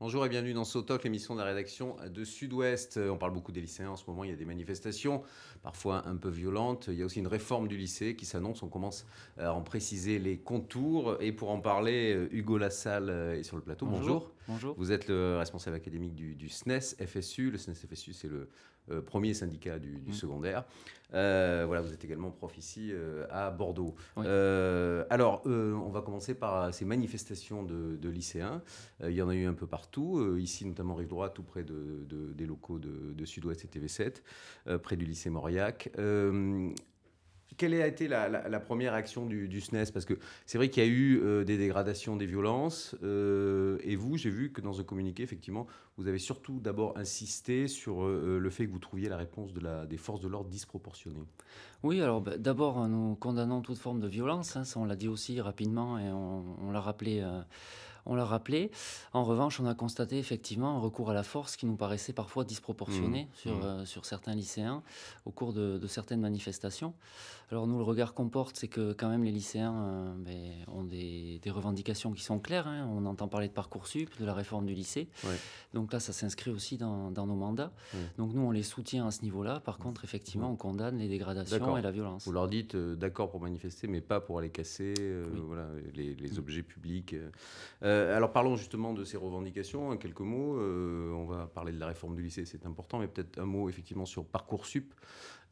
Bonjour et bienvenue dans Sotoc, l'émission de la rédaction de Sud-Ouest. Euh, on parle beaucoup des lycéens en ce moment, il y a des manifestations, parfois un peu violentes. Il y a aussi une réforme du lycée qui s'annonce, on commence euh, à en préciser les contours. Et pour en parler, euh, Hugo Lassalle est sur le plateau. Bonjour. Bonjour. Vous êtes le responsable académique du, du SNES FSU. Le SNES FSU, c'est le, euh, premier syndicat du, mmh. secondaire. Euh, voilà, vous êtes également prof ici euh, à Bordeaux. alors, on va commencer par ces manifestations de, lycéens. il y en a eu un peu partout, ici notamment Rive Droite, tout près de, des locaux de, Sud-Ouest et TV7, près du lycée Mauriac quelle a été la, première action du, SNES e Parce que c'est vrai qu'il y a eu euh, des dégradations, des violences. Euh, et vous, j'ai vu que dans un communiqué, effectivement, vous avez surtout d'abord insisté sur euh, le fait que vous trouviez la réponse de la, des forces de l'ordre disproportionnée. Oui, alors bah, d'abord, nous condamnons toute forme de violence. Hein, ça, on l'a dit aussi rapidement et on, on l'a rappelé on l'a rappelé. En revanche, on a constaté effectivement un recours à la force qui nous paraissait parfois disproportionné mmh. sur, mmh. Euh, sur certains lycéens au cours de, certaines manifestations. Alors nous, le regard qu'on porte, c'est que quand même les lycéens euh, ben, ont des, revendications qui sont claires. Hein. On entend parler de Parcoursup, de la réforme du lycée. Donc là, ça s'inscrit aussi dans, nos mandats. Donc nous, on les soutient à ce niveau-là. Par mmh. contre, effectivement, on condamne les dégradations et la violence. Vous leur dites euh, d'accord pour manifester, mais pas pour aller casser les, objets publics. Euh, alors parlons justement de ces revendications, hein, quelques mots. Euh, on va parler de la réforme du lycée, c'est important, mais peut-être un mot effectivement sur Parcoursup.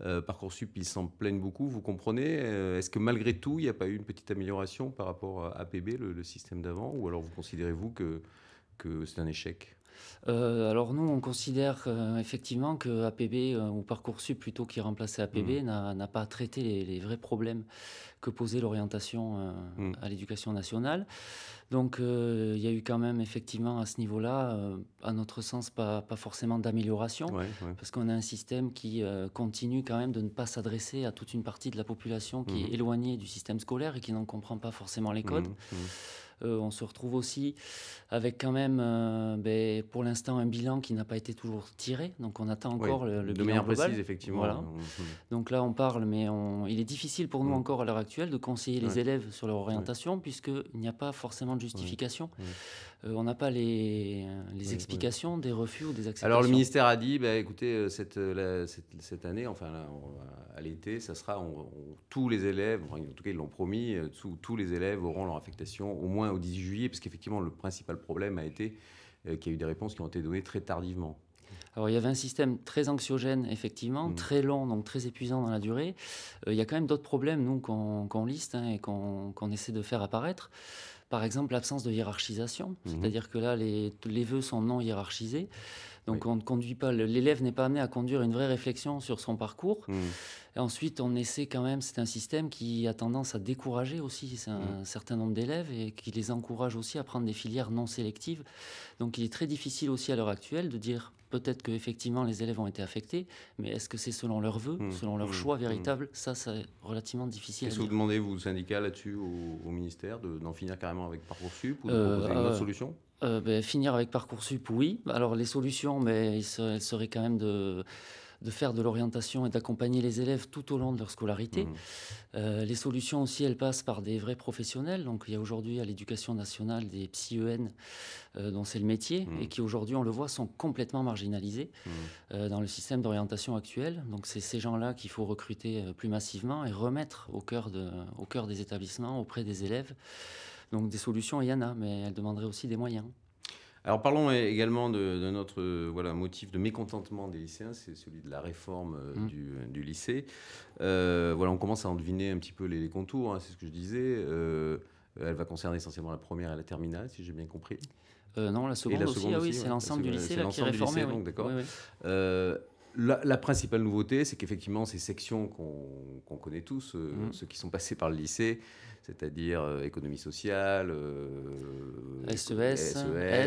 Euh, Parcoursup, ils s'en plaignent beaucoup, vous comprenez. Est-ce que malgré tout, il n'y a pas eu une petite amélioration par rapport à APB, le, le système d'avant Ou alors vous considérez-vous que c'est un échec euh, alors nous, on considère euh, effectivement que APB euh, ou Parcoursup plutôt qui remplaçait APB mm. n'a pas traité les, vrais problèmes que posait l'orientation mm. à l'éducation nationale. Donc il y a eu quand même effectivement à ce niveau-là, à notre sens, pas, forcément d'amélioration, parce qu'on a un système qui continue quand même de ne pas s'adresser à toute une partie de la population qui est mm. éloignée du système scolaire et qui n'en comprend pas forcément les codes. Euh, on se retrouve aussi avec quand même, euh, ben, pour l'instant, un bilan qui n'a pas été toujours tiré. Donc on attend encore le, le, de bilan manière précise, effectivement. Mmh, mmh. Donc là, on parle, mais il est difficile pour nous mmh. encore à l'heure actuelle de conseiller les élèves sur leur orientation puisqu'il n'y a pas forcément de justification. Euh, on n'a pas les, explications des refus ou des acceptations. Alors le ministère a dit, bah, écoutez, euh, euh, cette, année, enfin à l'été, ça sera tous les élèves, en tout cas ils l'ont promis, tous, les élèves auront leur affectation au moins au 18 juillet, parce qu'effectivement le principal problème a été qu'il y a eu des réponses qui ont été données très tardivement. Alors il y avait un système très anxiogène, effectivement, mm. très long, donc très épuisant dans la durée. il y a quand même d'autres problèmes, nous, qu'on liste hein, et qu'on essaie de faire apparaître. Par exemple, l'absence de hiérarchisation, mhm. c'est-à-dire que là, les vœux sont non hiérarchisés. Donc on ne conduit pas, l'élève n'est pas amené à conduire une vraie réflexion sur son parcours. Hmm. ensuite, on essaie quand même, c'est un système qui a tendance à décourager aussi un hmm. certain nombre d'élèves et qui les encourage aussi à prendre des filières non sélectives. Donc il est très difficile aussi à l'heure actuelle de dire peut-être que effectivement les élèves ont été affectés, mais est-ce que c'est selon leur vœu, hmm. selon leur choix véritable Ça, c'est relativement difficile. est ce que vous demandez, vous, syndicat, là-dessus, au, au, ministère, d'en finir carrément avec Parcoursup ou de euh, proposer une autre euh, solution euh, ben, finir avec Parcoursup, oui. Alors les solutions, mais elles seraient quand même de, faire de l'orientation et d'accompagner les élèves tout au long de leur scolarité. Mmh. Euh, les solutions aussi, elles passent par des vrais professionnels. Donc il y a aujourd'hui à l'éducation nationale des psy e euh, dont c'est le métier mmh. et qui aujourd'hui, on le voit, sont complètement marginalisés mmh. dans le système d'orientation actuel. Donc c'est ces gens-là qu'il faut recruter plus massivement et remettre au cœur, de, au cœur des établissements, auprès des élèves. Donc des solutions, il y en a, mais elles demanderait aussi des moyens. Alors parlons également de, de notre voilà, motif de mécontentement des lycéens, c'est celui de la réforme euh, mmh. du, lycée. Euh, voilà, on commence à en deviner un petit peu les, contours, hein, c'est ce que je disais. Euh, elle va concerner essentiellement la première et la terminale, si j'ai bien compris. non, la seconde, aussi, ah c'est l'ensemble du lycée là, qui est réformé. d'accord. La, principale nouveauté, c'est qu'effectivement, ces sections qu'on connaît tous, euh, mhm. ceux qui sont passés par le lycée, c'est-à-dire euh, économie sociale, euh, SES,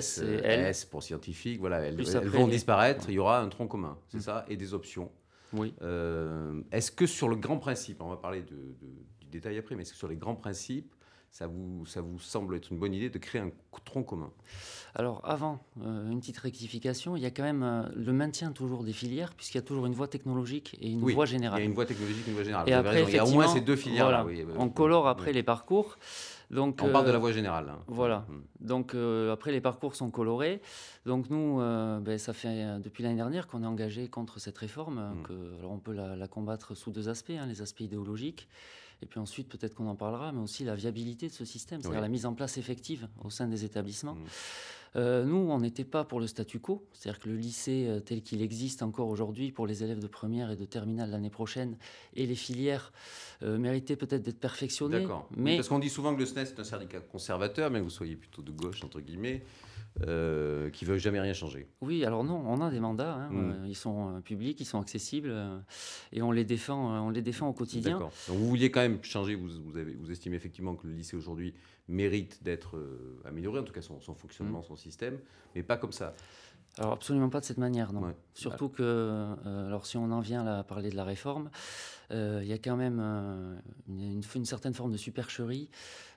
SES, pour scientifique, voilà, elles, vont disparaître, il y aura un tronc commun, c'est mhm. ça, et des options. Oui. Est-ce que sur le grand principe, on va parler du détail après, mais est-ce que sur les grands principes, ça vous, ça vous semble être une bonne idée de créer un tronc commun Alors avant, euh, une petite rectification, il y a quand même euh, le maintien toujours des filières, puisqu'il y a toujours une voie technologique et une voie générale. Il y a une voie technologique et une voie générale. Et après, il y a au moins ces deux filières. là, euh, on colore après les parcours. Donc, on part parle de la voie générale. Hein. Voilà. Mm. Donc après, les parcours sont colorés. Donc nous, ben, ça fait depuis l'année dernière qu'on est engagé contre cette réforme. Mm. Que, alors on peut la, combattre sous deux aspects, hein, les aspects idéologiques et puis ensuite, peut-être qu'on en parlera, mais aussi la viabilité de ce système, c'est-à-dire la mise en place effective au sein des établissements. Mmh. Euh, nous, on n'était pas pour le statu quo, c'est-à-dire que le lycée euh, tel qu'il existe encore aujourd'hui pour les élèves de première et de terminale l'année prochaine et les filières euh, méritaient peut-être d'être perfectionnées. D'accord. Mais... parce qu'on dit souvent que le SNES e est un syndicat conservateur, mais vous soyez plutôt de gauche, entre guillemets. Euh, qui veulent jamais rien changer. Oui, alors non, on a des mandats, hein, hmm. euh, ils sont euh, publics, ils sont accessibles, et on les défend, on les défend au quotidien. D'accord. Donc vous vouliez quand même changer, vous, vous, estimez effectivement que le lycée aujourd'hui mérite d'être amélioré, en tout cas son, fonctionnement, hmm. son système, mais pas comme ça. Alors absolument pas de cette manière, non. Surtout que, euh, alors si on en vient là à parler de la réforme, euh, il y a quand même euh, une, une, certaine forme de supercherie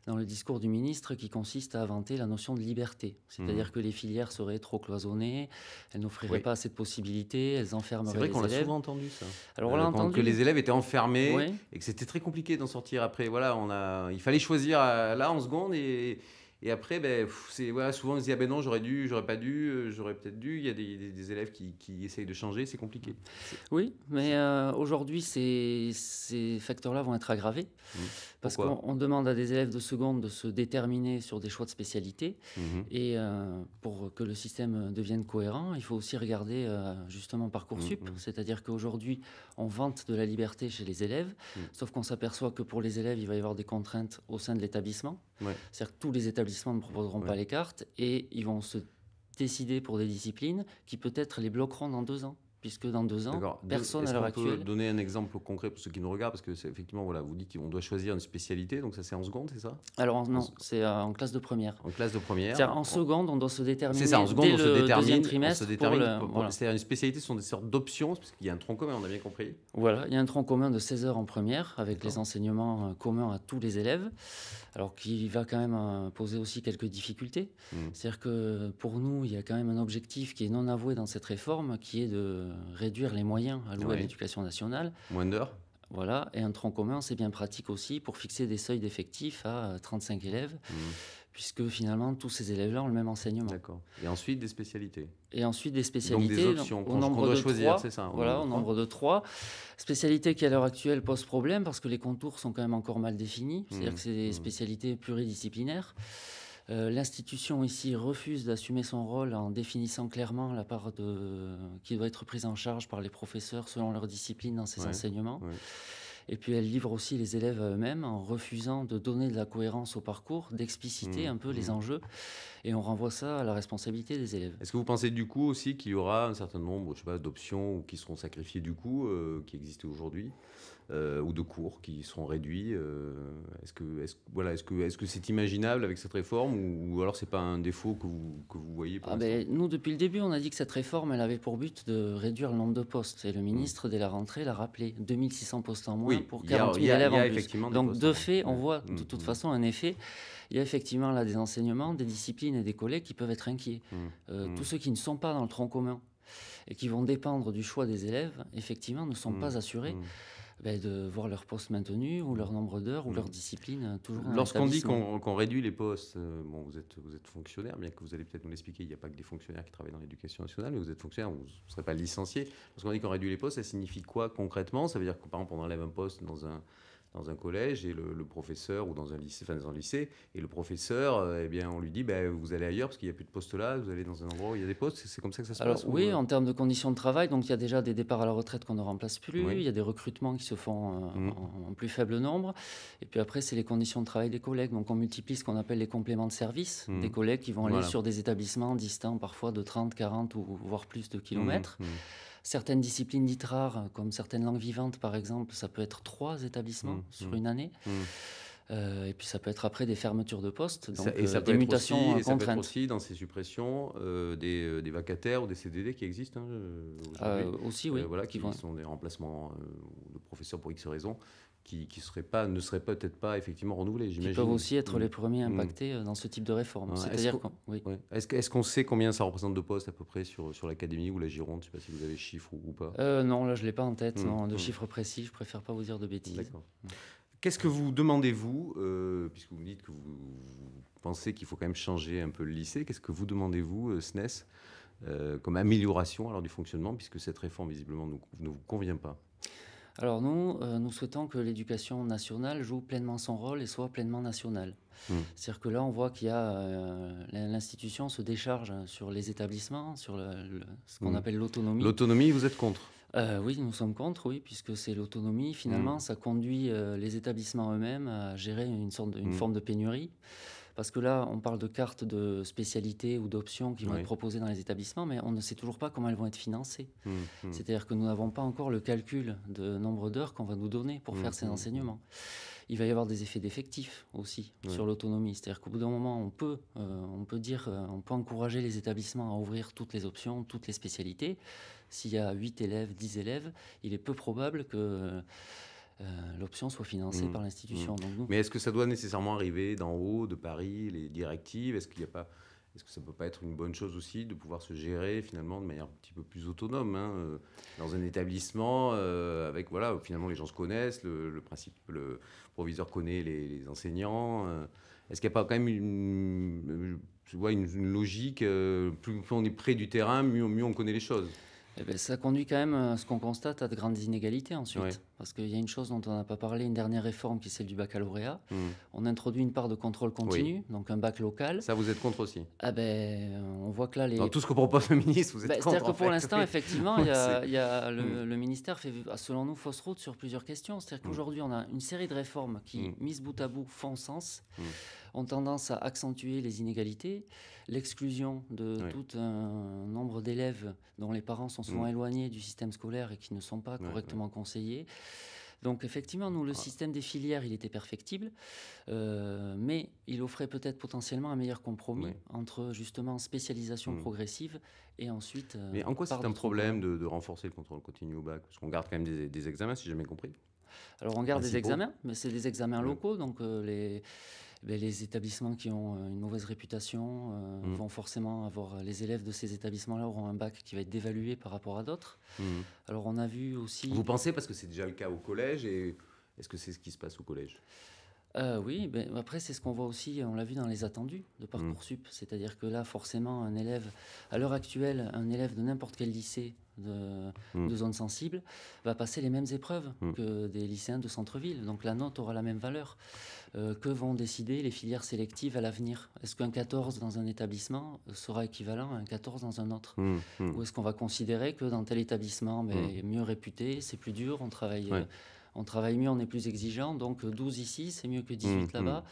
dans le discours du ministre qui consiste à inventer la notion de liberté. C'est-à-dire mmh. que les filières seraient trop cloisonnées, elles n'offriraient pas assez de possibilités, elles enfermeraient les élèves. C'est vrai qu'on l'a souvent entendu ça. Alors on l'a entendu. Que les élèves étaient enfermés et que c'était très compliqué d'en sortir après. Voilà, on a, il fallait choisir là en seconde et et après, ben, c'est, voilà, souvent on se dit, ah ben non, j'aurais dû, j'aurais pas dû, euh, j'aurais peut-être dû. Il y a des, des, élèves qui, qui, essayent de changer, c'est compliqué. Oui, mais euh, aujourd'hui, ces, ces facteurs-là vont être aggravés. Mmh. Parce qu'on demande à des élèves de seconde de se déterminer sur des choix de spécialité. Mmh. Et euh, pour que le système devienne cohérent, il faut aussi regarder justement Parcoursup. Mmh, C'est-à-dire qu'aujourd'hui, on vante de la liberté chez les élèves, sauf qu'on s'aperçoit que pour les élèves, il va y avoir des contraintes au sein de l'établissement. C'est-à-dire que tous les établissements ne proposeront pas les cartes et ils vont se décider pour des disciplines qui peut-être les bloqueront dans deux ans puisque dans deux ans, personne à l'heure actuelle. Peut donner un exemple concret pour ceux qui nous regardent, parce que c'est effectivement, voilà, vous dites qu'on doit choisir une spécialité, donc ça c'est en seconde, c'est ça Alors non, c'est euh, en classe de première. En classe de première. C'est-à-dire en seconde, on doit se déterminer. C'est ça, en seconde, on, se détermine, trimestre Pour le, C'est-à-dire une spécialité, ce sont des sortes d'options, parce qu'il y a un tronc commun, on a bien compris. Voilà, il y a un tronc commun de 16 heures en première, avec les enseignements euh, communs à tous les élèves, alors qui va quand même euh, poser aussi quelques difficultés. Mmh. C'est-à-dire que pour nous, il y a quand même un objectif qui est non avoué dans cette réforme, qui est de réduire les moyens alloués à l'éducation nationale. Moins d'heures voilà, et un tronc commun, c'est bien pratique aussi pour fixer des seuils d'effectifs à 35 euh, élèves, mmh. puisque finalement tous ces élèves-là ont le même enseignement. D'accord. Et ensuite des spécialités. Et ensuite des spécialités. Donc des options qu'on doit choisir, c'est ça. Voilà, au nombre de trois. Spécialités qui à l'heure actuelle pose problème parce que les contours sont quand même encore mal définis, c'est-à-dire mmh. que c'est des mmh. spécialités pluridisciplinaires. Euh, l'institution ici refuse d'assumer son rôle en définissant clairement la part de, qui doit être prise en charge par les professeurs selon leur discipline dans ces enseignements. Et puis elle livre aussi les élèves à eux-mêmes en refusant de donner de la cohérence au parcours, d'expliciter mmh, un peu mmh. les enjeux. Et on renvoie ça à la responsabilité des élèves. Est-ce que vous pensez du coup aussi qu'il y aura un certain nombre d'options qui seront sacrifiées du coup, euh, qui existent aujourd'hui euh, ou de cours qui seront réduits. Euh, est-ce que, ce voilà, est-ce que, est-ce c'est imaginable avec cette réforme ou, alors alors c'est pas un défaut que vous, voyez ah ben, Nous, depuis le début, on a dit que cette réforme, elle avait pour but de réduire le nombre de postes. Et le mmh. ministre, dès la rentrée, l'a rappelé 2600 postes en moins pour 40 élèves en Donc, de fait, on voit mm, de toute mm. façon un effet il y a effectivement là des enseignements, des disciplines et des collègues qui peuvent être inquiets. Mm, euh, tous ceux qui ne sont pas dans le tronc commun et qui vont dépendre du choix des élèves, effectivement, ne sont pas assurés. Ben, de voir leur poste maintenu ou leur mmh. nombre d'heures ou leur mmh. discipline hein, toujours. Lorsqu'on dit qu'on réduit les postes, euh, bon, vous êtes vous êtes fonctionnaire, bien que vous allez peut-être nous l'expliquer, il n'y a pas que des fonctionnaires qui travaillent dans l'éducation nationale, mais vous êtes fonctionnaire, vous ne serez pas licencié. Lorsqu'on dit qu'on réduit les postes, ça signifie quoi concrètement Ça veut dire que par exemple on enlève un poste dans un dans un collège et le, professeur ou dans un lycée, enfin dans un lycée, et le professeur, euh, eh bien, on lui dit, bah, vous allez ailleurs parce qu'il n'y a plus de poste là, vous allez dans un endroit où il y a des postes, c'est comme ça que ça se passe. Oui, euh en termes de conditions de travail, donc il y a déjà des départs à la retraite qu'on ne remplace plus, il y a des recrutements qui se font euh, mmh. en, plus faible nombre, et puis après c'est les conditions de travail des collègues, donc on multiplie ce qu'on appelle les compléments de service mmh. des collègues qui vont aller sur des établissements distants parfois de 30, 40 ou voire plus de mmh. kilomètres. Certaines disciplines dites rares, comme certaines langues vivantes par exemple, ça peut être trois établissements mmh, sur mmh. une année. Mmh. Euh, et puis ça peut être après des fermetures de postes, euh, des mutations aussi, euh, et ça peut être aussi dans ces suppressions des, vacataires ou des CDD qui existent hein, aussi, oui. voilà, qui, sont des remplacements de professeurs pour X raisons, qui, pas, ne seraient peut-être pas effectivement renouvelés. Ils peuvent aussi être les mm. premiers mm. impactés euh, dans ce type de réforme. est C'est-à-dire qu'on est ce qu'on sait combien ça représente de postes à peu près sur, l'Académie ou la Gironde Je ne sais pas si vous avez chiffres ou, pas. Euh, non, là je ne l'ai pas en tête, mm. de chiffres précis, je préfère pas vous dire de bêtises. Qu'est-ce que vous demandez-vous, euh, puisque vous dites que vous, pensez qu'il faut quand même changer un peu le lycée, qu'est-ce que vous demandez-vous, SNES, comme amélioration alors, du fonctionnement, puisque cette réforme visiblement ne vous convient pas alors nous, euh, nous souhaitons que l'éducation nationale joue pleinement son rôle et soit pleinement nationale. Hmm. C'est-à-dire que là, on voit qu'il y a euh, l'institution se décharge sur les établissements, sur ce qu'on hmm. appelle l'autonomie. L'autonomie, vous êtes contre euh, Oui, nous sommes contre, oui, puisque c'est l'autonomie. Finalement, hmm. ça conduit les établissements eux-mêmes à gérer une une forme de pénurie. Parce que là, on parle de cartes de spécialité ou d'options qui vont être proposées dans les établissements, mais on ne sait toujours pas comment elles vont être financées. Mmh, mmh. C'est-à-dire que nous n'avons pas encore le calcul de nombre d'heures qu'on va nous donner pour mmh, faire ces enseignements il va y avoir des effets d'effectifs aussi sur l'autonomie. C'est-à-dire qu'au bout d'un moment, on peut, euh, on peut dire, euh, on peut encourager les établissements à ouvrir toutes les options, toutes les spécialités. S'il y a 8 élèves, 10 élèves, il est peu probable que euh, l'option soit financée mm. par l'institution. Mm. Mais est-ce que ça doit nécessairement arriver d'en haut, de Paris, les directives Est-ce qu'il a pas... Est-ce que ça ne peut pas être une bonne chose aussi de pouvoir se gérer finalement de manière un petit peu plus autonome hein, euh, dans un établissement euh, avec voilà finalement les gens se connaissent, le, principe le proviseur connaît les, enseignants. Est-ce qu'il n'y a pas quand même une, vois une, logique plus on est près du terrain, mieux on connaît les choses. Eh ben, ça conduit quand même à ce qu'on constate à de grandes inégalités ensuite. Parce qu'il y a une chose dont on n'a pas parlé, une dernière réforme qui est celle du baccalauréat. Hmm. On introduit une part de contrôle continu, donc un bac local. Ça, vous êtes contre aussi Ah ben, on voit que là, les... Dans tout ce que propose le ministre, vous êtes ben, contre. C'est-à-dire que pour l'instant, effectivement, il y a, le, hmm. le, ministère fait, selon nous, fausse route sur plusieurs questions. C'est-à-dire hmm. qu'aujourd'hui, on a une série de réformes qui, mises bout à bout, font sens, ont tendance à accentuer les inégalités l'exclusion de tout un nombre d'élèves dont les parents sont souvent mm. éloignés du système scolaire et qui ne sont pas correctement conseillés. Donc effectivement, nous, le ah. système des filières, il était perfectible, euh, mais il offrait peut-être potentiellement un meilleur compromis entre justement spécialisation mm. progressive et ensuite... Euh, mais en quoi c'est un problème de, renforcer le contrôle continu au bac Parce qu'on garde quand même des, examens, si j'ai bien compris. Alors on garde des examens, mais c'est des examens locaux, donc euh, les ben, les établissements qui ont euh, une mauvaise réputation euh, mm. vont forcément avoir les élèves de ces établissements-là auront un bac qui va être dévalué par rapport à d'autres. Mm. Alors on a vu aussi. Vous pensez parce que c'est déjà le cas au collège et est-ce que c'est ce qui se passe au collège euh, oui, ben, après c'est ce qu'on voit aussi, on l'a vu dans les attendus de Parcoursup, mm. c'est-à-dire que là forcément un élève, à l'heure actuelle, un élève de n'importe quel lycée Hmm. de, zones sensibles va passer les mêmes épreuves hmm. que des lycéens de centre-ville. Donc la note aura la même valeur. Euh, que vont décider les filières sélectives à l'avenir Est-ce qu'un 14 dans un établissement sera équivalent à un 14 dans un autre hmm, Ou est-ce qu'on va considérer que dans tel établissement, mais mieux réputé, c'est plus dur, on travaille... Euh, on travaille mieux, on est plus exigeant. Donc 12 ici, c'est mieux que 18 mmh, mmh. là-bas.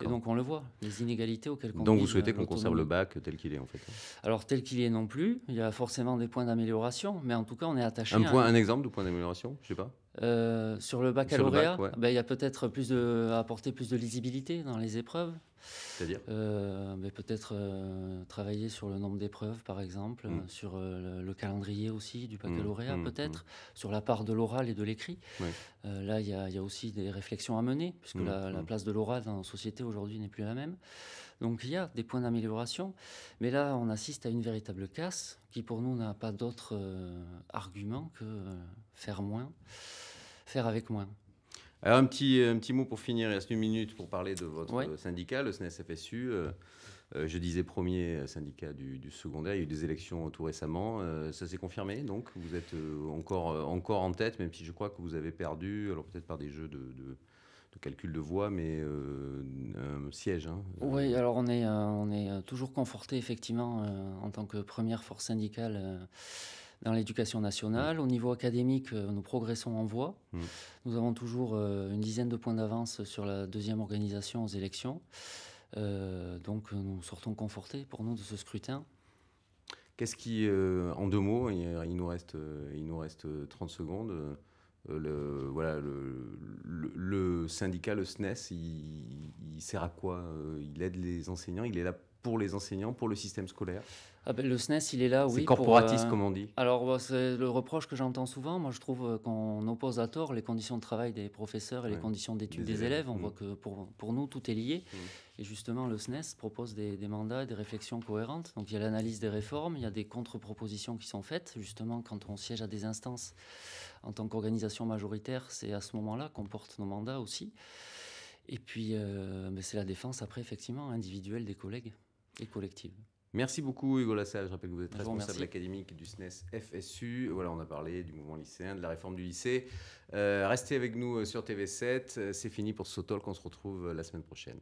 Et donc on le voit, les inégalités auxquelles on Donc vous souhaitez qu'on conserve le bac tel qu'il est en fait hein Alors tel qu'il est non plus, il y a forcément des points d'amélioration, mais en tout cas on est attaché. Un, point, un exemple de point d'amélioration, je ne sais pas euh, sur le baccalauréat, ben, il y a peut-être plus à apporter plus de lisibilité dans les épreuves. C'est-à-dire euh, ben, Peut-être euh, travailler sur le nombre d'épreuves, par exemple, hmm. sur le, calendrier aussi du hmm. baccalauréat, hmm. peut-être, sur la part de l'oral et de l'écrit. là, il y, a aussi des réflexions à mener, puisque la, place de l'oral dans la société aujourd'hui n'est plus la même. Donc il y a des points d'amélioration, mais là, on assiste à une véritable casse qui pour nous n'a pas d'autre euh, argument que euh, faire moins, faire avec moins. Alors un petit, un petit mot pour finir, il reste une minute pour parler de votre syndicat, le SNES-FSU. Euh, je disais premier syndicat du, secondaire, il y a eu des élections tout récemment, ça s'est confirmé, donc vous êtes encore, encore en tête, même si je crois que vous avez perdu, alors peut-être par des jeux de calcul de voix, mais euh, siège. Hein. Oui, alors on est, euh, on est euh, toujours conforté effectivement en tant que première force syndicale dans l'éducation nationale. Mm. Au niveau académique, nous progressons en voix. Mm. Nous avons toujours une dizaine de points d'avance sur la deuxième organisation aux élections. donc nous sortons confortés pour nous de ce scrutin. Qu'est-ce qui, en deux mots, nous reste, il nous reste 30 secondes. Euh, le, voilà, le, le, syndicat, le SNES, e il sert à quoi euh, Il aide les enseignants, il est là pour les enseignants, pour le système scolaire ah ben, Le SNES, il est là, oui. C'est corporatiste, euh, comme on dit. Alors, bah, c'est le reproche que j'entends souvent. Moi, je trouve euh, qu'on oppose à tort les conditions de travail des professeurs et les conditions d'études des, élèves. On voit que pour, nous, tout est lié. Mm. Et justement, le SNES propose des, mandats mandats, des réflexions cohérentes. Donc, il y a l'analyse des réformes, il y a des contre-propositions qui sont faites. Justement, quand on siège à des instances en tant qu'organisation majoritaire, c'est à ce moment-là qu'on porte nos mandats aussi. Et puis, euh, ben, c'est la défense, après, effectivement, individuelle des collègues. Et collective. Merci beaucoup Hugo Lassalle. Je rappelle que vous êtes responsable académique du SNES FSU. Voilà, on a parlé du mouvement lycéen, de la réforme du lycée. Euh, restez avec nous euh, sur TV7. Euh, c'est fini pour ce talk. On se retrouve la semaine prochaine.